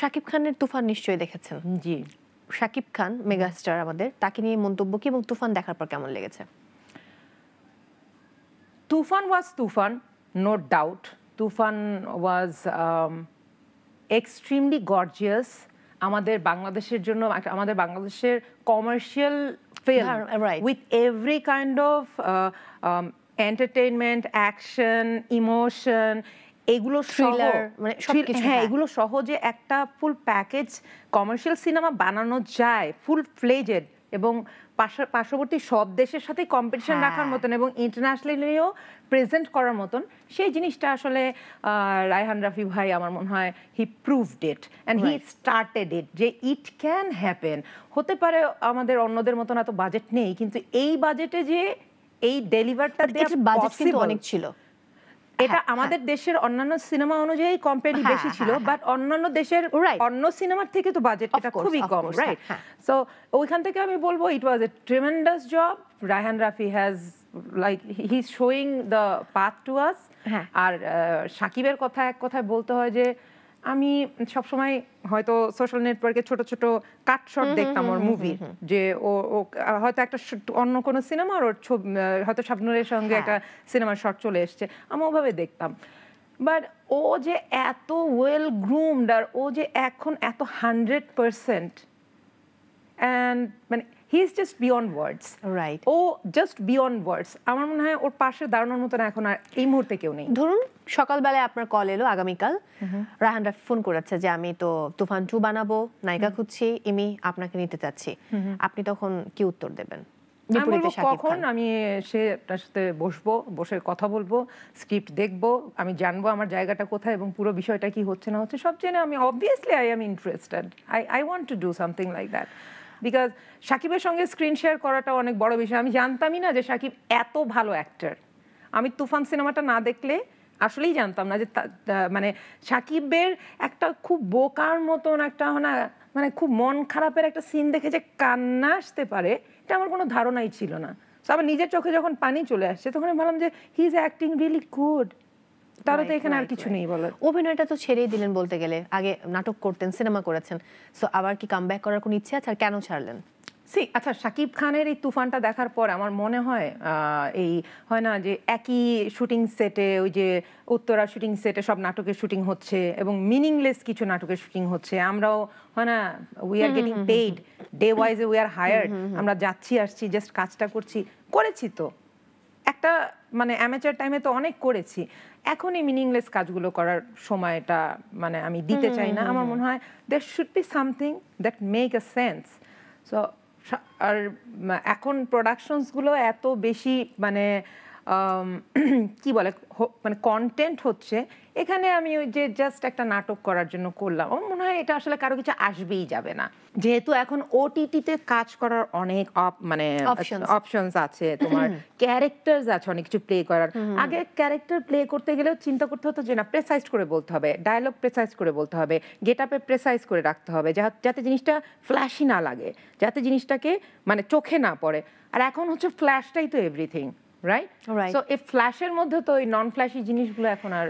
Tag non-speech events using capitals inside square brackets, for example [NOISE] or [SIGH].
শাকিব খানের তুফান নিশ্চয়ই দেখেছেন জি শাকিব খান মেগাস্টার আমাদের তাকে নিয়ে মন্তব্য কি এবং তুফান দেখার পর কেমন লেগেছে Toofan was Toofan no doubt Toofan was extremely gorgeous আমাদের বাংলাদেশের জন্য আমাদের বাংলাদেশের commercial film with every kind of entertainment action emotion এগুলো থ্রিলার মানে হ্যাঁ, হ্যাঁ এগুলো সহজে একটা ফুল প্যাকেজ কমার্শিয়াল সিনেমা বানানো যায় ফুল ফ্লেজেড এবং পার্শ্ববর্তী সব দেশের সাথে কম্পিটিশন হ্যাঁ। রাখার মতন এবং ইন্টারন্যাশনালিও প্রেজেন্ট করার মতন সেই জিনিসটা আসলে রায়হান রাফি ভাই আমার মনে হয় he proved it and he started it যে ইট ক্যান হ্যাপেন হতে পারে আমাদের অন্যদের মতন এত বাজেট নেই কিন্তু এই বাজেটে যে এই ডেলিভারটা বাজেট কিন্তু অনেক ছিল এটা হ্যাঁ, হ্যাঁ। আমাদের দেশের অন্যান্য সিনেমা অনুযায়ী কম্পেয়ারলি বেশি হ্যাঁ, ছিল বাট অন্যান্য দেশের অন্য সিনেমার থেকে তো বাজেট এটা খুবই কম রাইট সো ওইখান থেকে আমি বলবো it was a tremendous job Raihan Rafi has like he showing the path to us আর সাকিবের কথা এক কথায় বলতে হয় যে আমি সবসময় হয়তো সোশ্যাল নেটওয়ার্কে ছোট ছোট কাট শট দেখতাম ওর মুভির যে ও হয়তো একটা অন্য কোনো সিনেমার ওর ছবি হয়তো স্বপ্নের সঙ্গে হ্যাঁ। একটা সিনেমার শট চলে এসছে আমি ওভাবে দেখতাম বাট ও যে এত ওয়েল গ্রুমড আর ও যে এখন এত হান্ড্রেড পারসেন্ট অ্যান্ড মানে he is just beyond words right oh just beyond words আমার মনে হয় ওর পাশে দাঁড়ানোর মতন এখন আর এই মুহূর্তে কেউ নেই ধরুন সকালবেলায় আপনার কল এলো আগামীকাল রায়হান রাফি ফোন করেছে যে আমি তো তুফান টু বানাবো নায়িকা খুঁজছি ইমি আপনাকে নিতে চাচ্ছি আপনি তখন কি উত্তর দেবেন কখন আমি সে তার সাথে বসবো বসে কথা বলবো স্ক্রিপ্ট দেখবো আমি জানবো আমার জায়গাটা কোথায় এবং পুরো বিষয়টা কি হচ্ছে না হচ্ছে সব জেনে আমি obviously I am interested I I want to do something like that because সাকিবের সঙ্গে স্ক্রিন শেয়ার করাটা অনেক বড় বিষয় আমি জানতামই না যে সাকিব এত ভালো অ্যাক্টার আমি তুফান সিনেমাটা না দেখলে আসলেই জানতাম না যে মানে সাকিবের একটা খুব বোকার মতন একটা না মানে খুব মন খারাপের একটা সিন দেখে যে কান্না আসতে পারে এটা আমার কোনো ধারণাই ছিল না তো আমার নিজের চোখে যখন পানি চলে আসছে তখন ভাবলাম যে he is acting really good তারও তো এখানে আর কিছু নেই বলার অভিনয়টা তো ছেড়েই দিলেন বলতে গেলে আগে নাটক করতেন সিনেমা করেছেন সো আবার কি কামব্যাক করার কোনো ইচ্ছে আছে আর কেন ছাড়লেন সি আচ্ছা শাকিব খানের এই তুফানটা দেখার পর আমার মনে হয় এই হয় না যে একই শুটিং সেটে ওই যে উত্তরা শুটিং সেটে সব নাটকের শুটিং হচ্ছে এবং মিনিংলেস কিছু নাটকের শুটিং হচ্ছে আমরাও হয় না we are getting paid day wise we are hired আমরা যাচ্ছি আসছি জাস্ট কাজটা করছি করেছি তো একটা মানে অ্যামেচার টাইমে তো অনেক করেছি এখন এই মিনিংলেস কাজগুলো করার সময়টা মানে আমি দিতে চাই না আমার মনে হয় that should be something that make a sense so আর এখন প্রোডাকশনসগুলো এত বেশি মানে [CLEARS THROAT] কি বলে মানে কন্টেন্ট হচ্ছে এখানে আমি ওই যে জাস্ট একটা নাটক করার জন্য করলাম আমার মনে হয় এটা আসলে কারো কিছু আসবেই যাবে না যেহেতু এখন ওটিটিতে কাজ করার অনেক মানে অপশনস আছে [CLEARS THROAT] তোমার ক্যারেক্টার আছে অনেক কিছু প্লে করার আগে ক্যারেক্টার প্লে করতে গেলেও চিন্তা করতে হতো যে না প্রেসাইজ করে বলতে হবে ডায়লগ প্রেসাইজ করে বলতে হবে গেট আপে প্রেসাইজ করে রাখতে হবে যাতে জিনিসটা ফ্ল্যাশি না লাগে যাতে জিনিসটাকে মানে চোখে না পড়ে আর এখন হচ্ছে ফ্ল্যাশটাই তো এভরিথিং রাইট সো এই ফ্ল্যাশের মধ্যে তো এই নন ফ্ল্যাশি জিনিসগুলো এখন আর